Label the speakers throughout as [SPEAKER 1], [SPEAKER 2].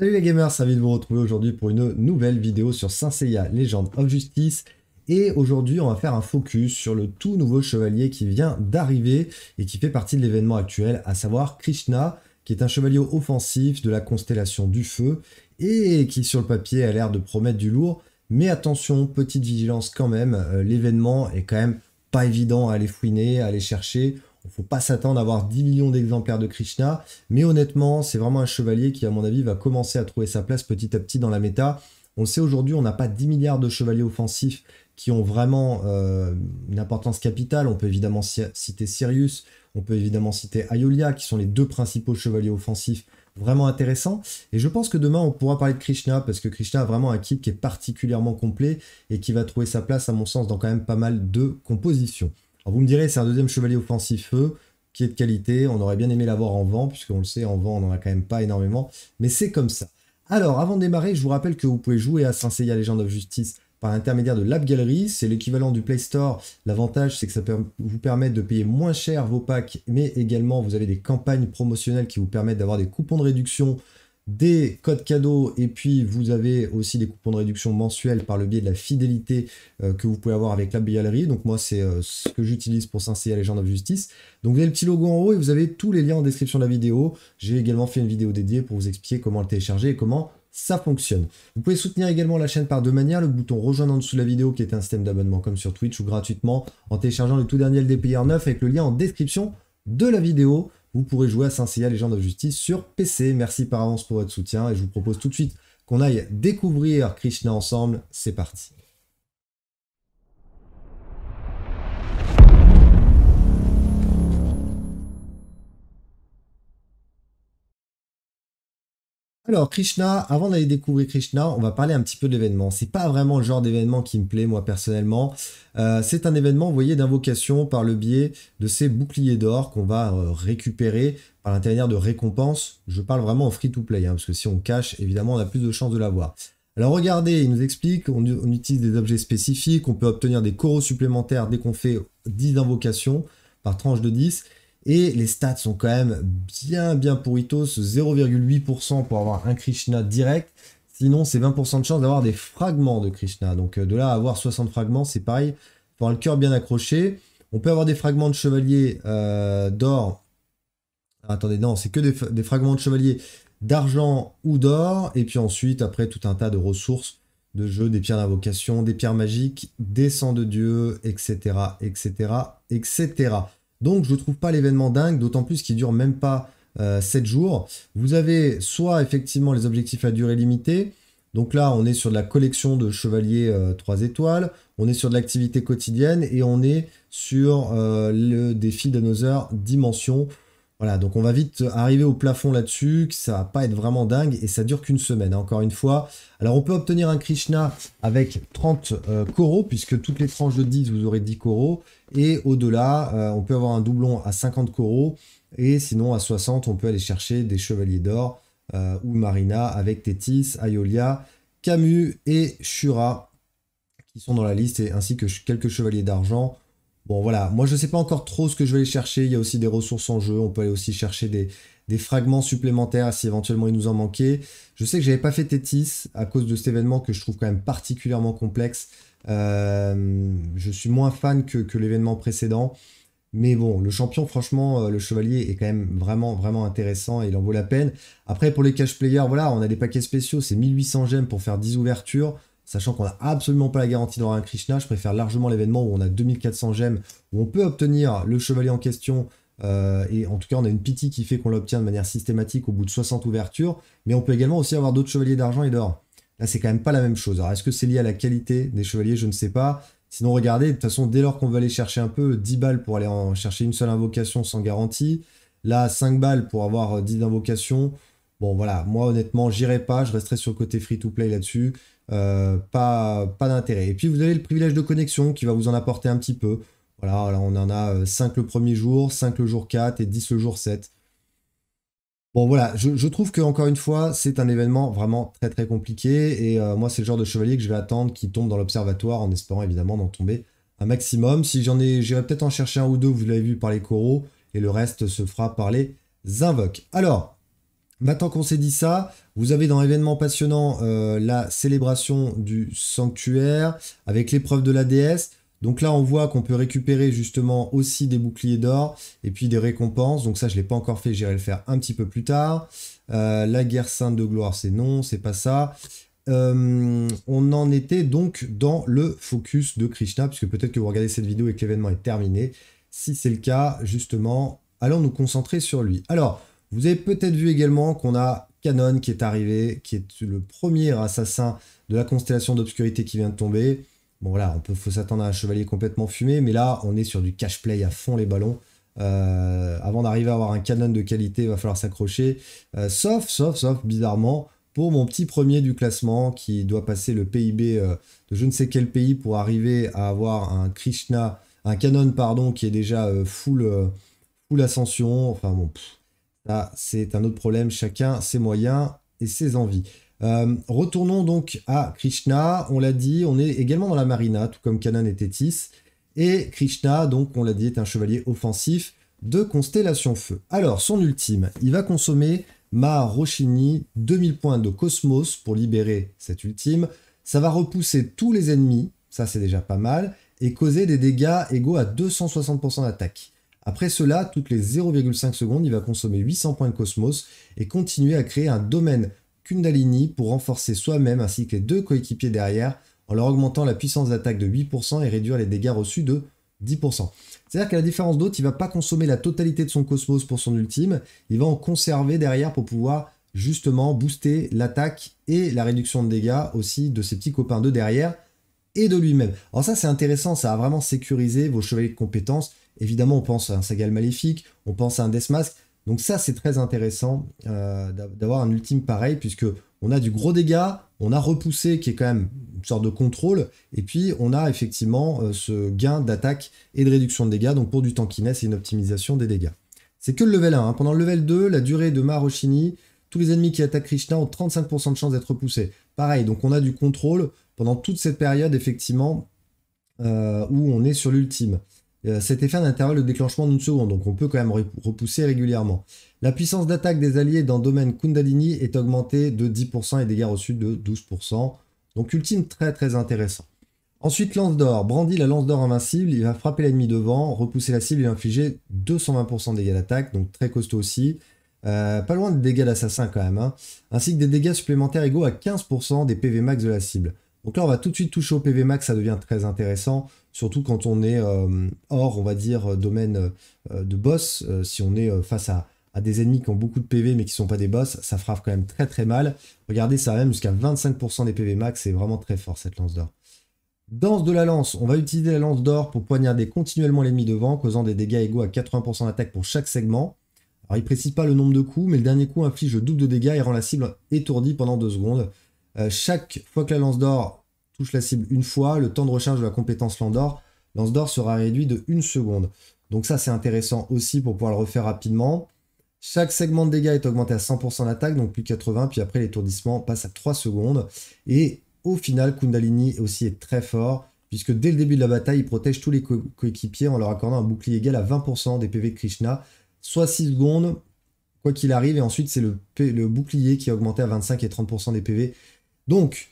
[SPEAKER 1] Salut les gamers, ravi de vous retrouver aujourd'hui pour une nouvelle vidéo sur Saint Seiya Legend of Justice. Et aujourd'hui, on va faire un focus sur le tout nouveau chevalier qui vient d'arriver et qui fait partie de l'événement actuel, à savoir Krishna, qui est un chevalier offensif de la constellation du feu et qui sur le papier a l'air de promettre du lourd. Mais attention, petite vigilance quand même, euh, l'événement est quand même pas évident à aller fouiner, à aller chercher. Il ne faut pas s'attendre à avoir 10 millions d'exemplaires de Krishna, mais honnêtement, c'est vraiment un chevalier qui, à mon avis, va commencer à trouver sa place petit à petit dans la méta. On sait aujourd'hui, on n'a pas 10 milliards de chevaliers offensifs qui ont vraiment euh, une importance capitale. On peut évidemment citer Sirius, on peut évidemment citer Aiolia, qui sont les deux principaux chevaliers offensifs vraiment intéressants. Et je pense que demain, on pourra parler de Krishna, parce que Krishna a vraiment un kit qui est particulièrement complet et qui va trouver sa place, à mon sens, dans quand même pas mal de compositions vous me direz, c'est un deuxième chevalier offensif feu qui est de qualité. On aurait bien aimé l'avoir en vent, puisqu'on le sait, en vent, on n'en a quand même pas énormément. Mais c'est comme ça. Alors, avant de démarrer, je vous rappelle que vous pouvez jouer à Saint Seiya Legend of Justice par l'intermédiaire de l'App Galerie, C'est l'équivalent du Play Store. L'avantage, c'est que ça vous permet de payer moins cher vos packs, mais également, vous avez des campagnes promotionnelles qui vous permettent d'avoir des coupons de réduction des codes cadeaux et puis vous avez aussi des coupons de réduction mensuels par le biais de la fidélité euh, que vous pouvez avoir avec la billerie. Donc moi c'est euh, ce que j'utilise pour s'inscrire les gens de Justice. Donc vous avez le petit logo en haut et vous avez tous les liens en description de la vidéo. J'ai également fait une vidéo dédiée pour vous expliquer comment le télécharger et comment ça fonctionne. Vous pouvez soutenir également la chaîne par deux manières, le bouton rejoindre en dessous de la vidéo qui est un système d'abonnement comme sur Twitch ou gratuitement en téléchargeant le tout dernier LDPR 9 avec le lien en description de la vidéo vous pourrez jouer à Saint Seiya Légende de Justice sur PC. Merci par avance pour votre soutien et je vous propose tout de suite qu'on aille découvrir Krishna ensemble. C'est parti. Alors Krishna, avant d'aller découvrir Krishna, on va parler un petit peu d'événement. C'est pas vraiment le genre d'événement qui me plaît moi personnellement. Euh, c'est un événement, vous voyez, d'invocation par le biais de ces boucliers d'or qu'on va euh, récupérer par l'intérieur de récompenses. Je parle vraiment en free-to-play, hein, parce que si on cache, évidemment, on a plus de chances de l'avoir. Alors regardez, il nous explique, on, utilise des objets spécifiques, on peut obtenir des coraux supplémentaires dès qu'on fait 10 invocations par tranche de 10. Et les stats sont quand même bien, bien pourritos. 0,8% pour avoir un Krishna direct. Sinon, c'est 20% de chance d'avoir des fragments de Krishna. Donc euh, de là à avoir 60 fragments, c'est pareil. Il faut avoir le cœur bien accroché. On peut avoir des fragments de chevalier euh, d'or. Ah, attendez, non, c'est que des, fragments de chevalier d'argent ou d'or. Et puis ensuite, après, tout un tas de ressources de jeux, des pierres d'invocation, des pierres magiques, des sangs de dieu, etc., etc., etc. Donc je ne trouve pas l'événement dingue, d'autant plus qu'il dure même pas 7 euh, jours. Vous avez soit effectivement les objectifs à durée limitée, donc là on est sur de la collection de chevaliers 3 euh, étoiles, on est sur de l'activité quotidienne et on est sur euh, le défi d'Another Dimension voilà, donc on va vite arriver au plafond là-dessus, que ça va pas être vraiment dingue et ça dure qu'une semaine, hein. encore une fois. Alors on peut obtenir un Krishna avec 30 euh, coraux, puisque toutes les tranches de 10, vous aurez 10 coraux. Et au-delà, euh, on peut avoir un doublon à 50 coraux. Et sinon, à 60, on peut aller chercher des chevaliers d'or euh, ou Marina avec Tétis, Aiolia, Camus et Shura qui sont dans la liste, ainsi que quelques chevaliers d'argent Bon voilà, moi je ne sais pas encore trop ce que je vais aller chercher, il y a aussi des ressources en jeu, on peut aller aussi chercher des, fragments supplémentaires si éventuellement il nous en manquait. Je sais que j'avais pas fait Tétis à cause de cet événement que je trouve quand même particulièrement complexe. Euh, je suis moins fan que, que l'événement précédent. Mais bon, le champion, franchement, euh, le chevalier est quand même vraiment, vraiment intéressant et il en vaut la peine. Après, pour les cash players, voilà, on a des paquets spéciaux, c'est 1800 gemmes pour faire 10 ouvertures sachant qu'on n'a absolument pas la garantie d'avoir un Krishna, je préfère largement l'événement où on a 2400 gemmes, où on peut obtenir le chevalier en question, euh, et en tout cas on a une pitié qui fait qu'on l'obtient de manière systématique au bout de 60 ouvertures, mais on peut également aussi avoir d'autres chevaliers d'argent et d'or. Là c'est quand même pas la même chose. Alors est-ce que c'est lié à la qualité des chevaliers Je ne sais pas. Sinon regardez, de toute façon dès lors qu'on veut aller chercher un peu, 10 balles pour aller en chercher une seule invocation sans garantie, là 5 balles pour avoir 10 euh, invocations, Bon, voilà, moi honnêtement, j'irai pas, je resterai sur le côté free-to-play là-dessus. Euh, pas pas d'intérêt. Et puis vous avez le privilège de connexion qui va vous en apporter un petit peu. Voilà, on en a 5 euh, le premier jour, 5 le jour 4 et 10 le jour 7. Bon voilà, je, trouve que encore une fois, c'est un événement vraiment très très compliqué et euh, moi c'est le genre de chevalier que je vais attendre qui tombe dans l'observatoire en espérant évidemment d'en tomber un maximum. Si j'en ai, j'irai peut-être en chercher un ou deux, vous l'avez vu par les coraux et le reste se fera par les invoques. Alors, Maintenant qu'on s'est dit ça, vous avez dans l'événement passionnant euh, la célébration du sanctuaire avec l'épreuve de la déesse. Donc là, on voit qu'on peut récupérer justement aussi des boucliers d'or et puis des récompenses. Donc ça, je ne l'ai pas encore fait, j'irai le faire un petit peu plus tard. Euh, la guerre sainte de gloire, c'est non, c'est pas ça. Euh, on en était donc dans le focus de Krishna, puisque peut-être que vous regardez cette vidéo et que l'événement est terminé. Si c'est le cas, justement, allons nous concentrer sur lui. Alors, vous avez peut-être vu également qu'on a Canon qui est arrivé, qui est le premier assassin de la constellation d'obscurité qui vient de tomber. Bon voilà, on peut faut s'attendre à un chevalier complètement fumé, mais là on est sur du cash play à fond les ballons. Euh, avant d'arriver à avoir un canon de qualité, il va falloir s'accrocher. Euh, sauf, sauf, sauf, bizarrement, pour mon petit premier du classement qui doit passer le PIB euh, de je ne sais quel pays pour arriver à avoir un Krishna, un canon pardon, qui est déjà full, full ascension. Enfin bon, c'est un autre problème. Chacun ses moyens et ses envies. Euh, retournons donc à Krishna. On l'a dit, on est également dans la marina, tout comme Kanan et Tétis. Et Krishna, donc, on l'a dit, est un chevalier offensif de Constellation Feu. Alors, son ultime, il va consommer Ma Roshini, 2000 points de Cosmos pour libérer cet ultime. Ça va repousser tous les ennemis, ça c'est déjà pas mal, et causer des dégâts égaux à 260% d'attaque. Après cela, toutes les 0,5 secondes, il va consommer 800 points de Cosmos et continuer à créer un domaine Kundalini pour renforcer soi-même ainsi que les deux coéquipiers derrière en leur augmentant la puissance d'attaque de 8% et réduire les dégâts reçus de 10%. C'est-à-dire qu'à la différence d'autres, il ne va pas consommer la totalité de son Cosmos pour son ultime, il va en conserver derrière pour pouvoir justement booster l'attaque et la réduction de dégâts aussi de ses petits copains de derrière et de lui-même. Alors ça c'est intéressant, ça a vraiment sécurisé vos chevaliers de compétences. Évidemment on pense à un Sagal Maléfique, on pense à un Death Donc ça c'est très intéressant euh, d'avoir un ultime pareil puisque on a du gros dégâts, on a repoussé qui est quand même une sorte de contrôle, et puis on a effectivement euh, ce gain d'attaque et de réduction de dégâts, donc pour du tankiness et une optimisation des dégâts. C'est que le level 1. Hein. Pendant le level 2, la durée de Marochini, tous les ennemis qui attaquent Krishna ont 35% de chance d'être repoussés. Pareil, donc on a du contrôle, pendant toute cette période, effectivement, euh, où on est sur l'ultime. Euh, cet effet a de déclenchement d'une seconde, donc on peut quand même repousser régulièrement. La puissance d'attaque des alliés dans le domaine Kundalini est augmentée de 10% et dégâts reçus de 12%. Donc ultime très très intéressant. Ensuite, lance d'or. Brandit la lance d'or invincible, il va frapper l'ennemi devant, repousser la cible et infliger 220% de dégâts d'attaque, donc très costaud aussi. Euh, pas loin de dégâts d'assassin quand même, hein. ainsi que des dégâts supplémentaires égaux à 15% des PV max de la cible. Donc là, on va tout de suite toucher au PV max, ça devient très intéressant, surtout quand on est euh, hors, on va dire, euh, domaine euh, de boss. si on est face à, des ennemis qui ont beaucoup de PV mais qui ne sont pas des boss, ça frappe quand même très très mal. Regardez, ça va même jusqu'à 25% des PV max, c'est vraiment très fort cette lance d'or. Danse de la lance, on va utiliser la lance d'or pour poignarder continuellement l'ennemi devant, causant des dégâts égaux à 80% d'attaque pour chaque segment. Alors il précise pas le nombre de coups, mais le dernier coup inflige le double de dégâts et rend la cible étourdie pendant 2 secondes. Euh, chaque fois que la lance d'or touche la cible une fois, le temps de recharge de la compétence lance d'or, lance d'or sera réduit de 1 seconde. Donc ça c'est intéressant aussi pour pouvoir le refaire rapidement. Chaque segment de dégâts est augmenté à 100% d'attaque, donc plus 80, puis après l'étourdissement passe à 3 secondes. Et au final, Kundalini aussi est très fort, puisque dès le début de la bataille, il protège tous les coéquipiers en leur accordant un bouclier égal à 20% des PV de Krishna, soit 6 secondes, quoi qu'il arrive, et ensuite c'est le, le, bouclier qui est augmenté à 25 et 30% des PV. Donc,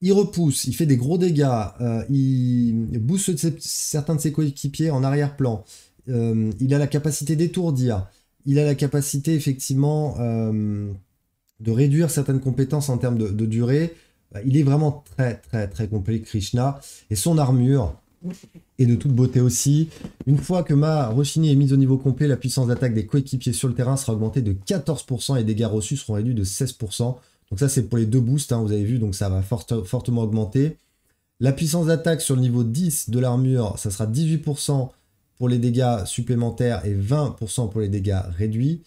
[SPEAKER 1] il repousse, il fait des gros dégâts, euh, il booste certains de ses coéquipiers en arrière-plan, euh, il a la capacité d'étourdir, il a la capacité effectivement euh, de réduire certaines compétences en termes de, de, durée. Bah, il est vraiment très très très complet Krishna et son armure est de toute beauté aussi. Une fois que ma Roshini est mise au niveau complet, la puissance d'attaque des coéquipiers sur le terrain sera augmentée de 14% et les dégâts reçus seront réduits de 16%. Donc ça, c'est pour les deux boosts, hein, vous avez vu, donc ça va fortement augmenter. La puissance d'attaque sur le niveau 10 de l'armure, ça sera 18% pour les dégâts supplémentaires et 20% pour les dégâts réduits.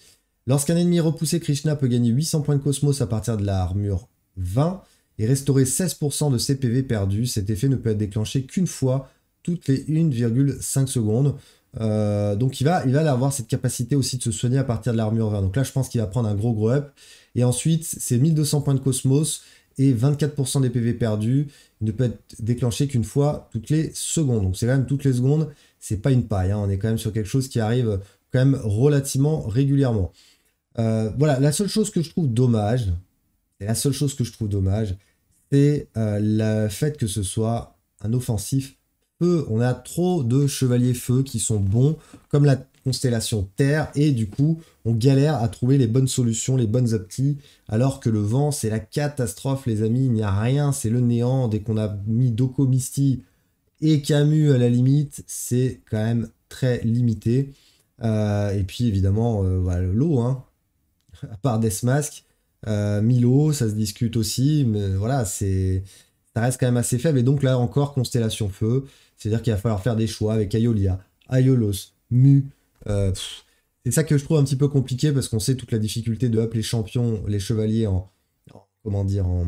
[SPEAKER 1] Lorsqu'un ennemi repoussé, Krishna peut gagner 800 points de cosmos à partir de l'armure 20 et restaurer 16% de PV perdus. Cet effet ne peut être déclenché qu'une fois toutes les 1,5 secondes. Euh, donc il va, il va avoir cette capacité aussi de se soigner à partir de l'armure verte Donc là, je pense qu'il va prendre un gros gros up. Et ensuite, c'est 1200 points de Cosmos et 24% des PV perdus. Il ne peut être déclenché qu'une fois toutes les secondes. Donc c'est quand même toutes les secondes. C'est pas une paille. Hein. On est quand même sur quelque chose qui arrive quand même relativement régulièrement. Euh, voilà, la seule chose que je trouve dommage, la seule chose que je trouve dommage, c'est euh, le fait que ce soit un offensif on a trop de chevaliers feu qui sont bons, comme la constellation Terre, et du coup, on galère à trouver les bonnes solutions, les bonnes opties, alors que le vent, c'est la catastrophe, les amis, il n'y a rien, c'est le néant. Dès qu'on a mis Doko Misty et Camus à la limite, c'est quand même très limité. Euh, et puis, évidemment, voilà, euh, bah, l'eau, hein. à part Deathmask, euh, Milo, ça se discute aussi, mais voilà, c'est ça reste quand même assez faible. Et donc là encore, Constellation Feu, c'est-à-dire qu'il va falloir faire des choix avec Aiolia, Aiolos, Mu. Euh, c'est ça que je trouve un petit peu compliqué parce qu'on sait toute la difficulté de appeler les champions, les chevaliers en, comment dire, en,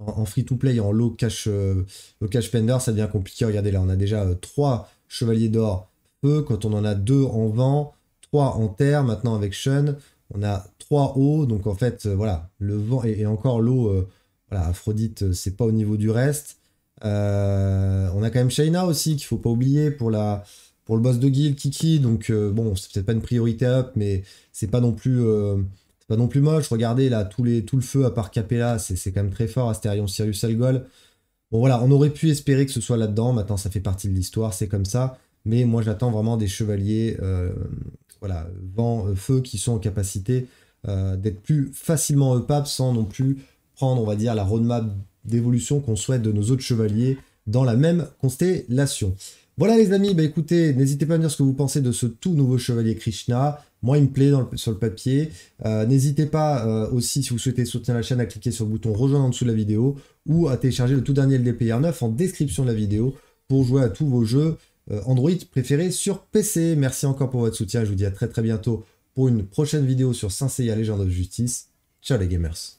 [SPEAKER 1] en, free-to-play, en low cash, Fender, euh, cash ça devient compliqué. Regardez là, on a déjà euh, trois chevaliers d'or feu, quand on en a deux en vent, trois en terre, maintenant avec Shun, on a trois eaux, donc en fait, voilà, le vent, et encore l'eau, voilà, Aphrodite, euh, c'est pas au niveau du reste. Euh, on a quand même Shaina aussi, qu'il faut pas oublier pour la pour le boss de guild Kiki. Donc euh, bon, c'est peut-être pas une priorité up, mais c'est pas non plus pas non plus moche. Regardez là, tous les, tout le feu à part Capella, c'est quand même très fort. Astérion, Sirius, Algol. Bon voilà, on aurait pu espérer que ce soit là-dedans. Maintenant, ça fait partie de l'histoire, c'est comme ça. Mais moi, j'attends vraiment des chevaliers, voilà, vent, feu, qui sont en capacité d'être plus facilement upables, sans non plus on va dire, la roadmap d'évolution qu'on souhaite de nos autres chevaliers dans la même constellation. Voilà les amis, bah écoutez, n'hésitez pas à me dire ce que vous pensez de ce tout nouveau chevalier Krishna. Moi, il me plaît sur le papier. Euh, n'hésitez pas euh, aussi, si vous souhaitez soutenir la chaîne, à cliquer sur le bouton rejoindre en dessous de la vidéo ou à télécharger le tout dernier LDPR 9 en description de la vidéo pour jouer à tous vos jeux euh, Android préférés sur PC. Merci encore pour votre soutien. Je vous dis à très très bientôt pour une prochaine vidéo sur Saint Seiya Legend of Justice. Ciao les gamers.